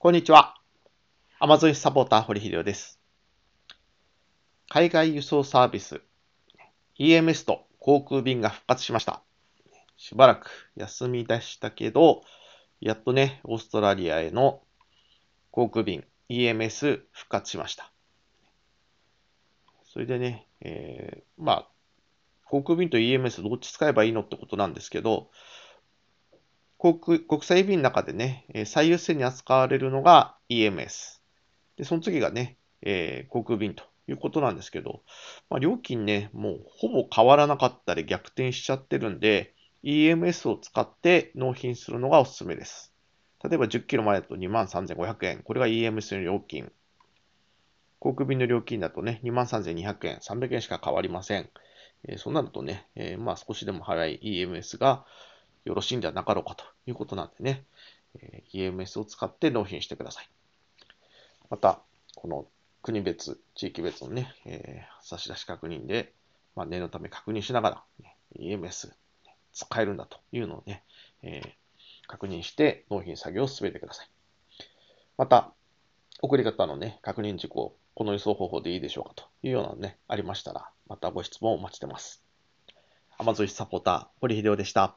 こんにちは。アマゾンサポーター、堀秀夫です。海外輸送サービス、EMS と航空便が復活しました。しばらく休みでしたけど、やっとね、オーストラリアへの航空便、EMS 復活しました。それでね、えー、まあ、航空便と EMS どっち使えばいいのってことなんですけど、国国際便の中でね、最優先に扱われるのが EMS。で、その次がね、えー、航空便ということなんですけど、まあ、料金ね、もうほぼ変わらなかったり逆転しちゃってるんで、EMS を使って納品するのがおすすめです。例えば10キロまでだと23,500円。これが EMS の料金。航空便の料金だとね、23,200円。300円しか変わりません。えー、そんなのとね、えー、まあ少しでも早い EMS がよろしいんじゃなかろうかということなんでね、え EMS を使って納品してください。また、この国別、地域別のね、えー、差出確認で、まあ、念のため確認しながら、ね、EMS 使えるんだというのをね、えー、確認して納品作業を進めてください。また、送り方のね、確認事項、この輸送方法でいいでしょうかというようなのね、ありましたら、またご質問をお待ちしてます。アマゾ z サポーター、堀秀夫でした。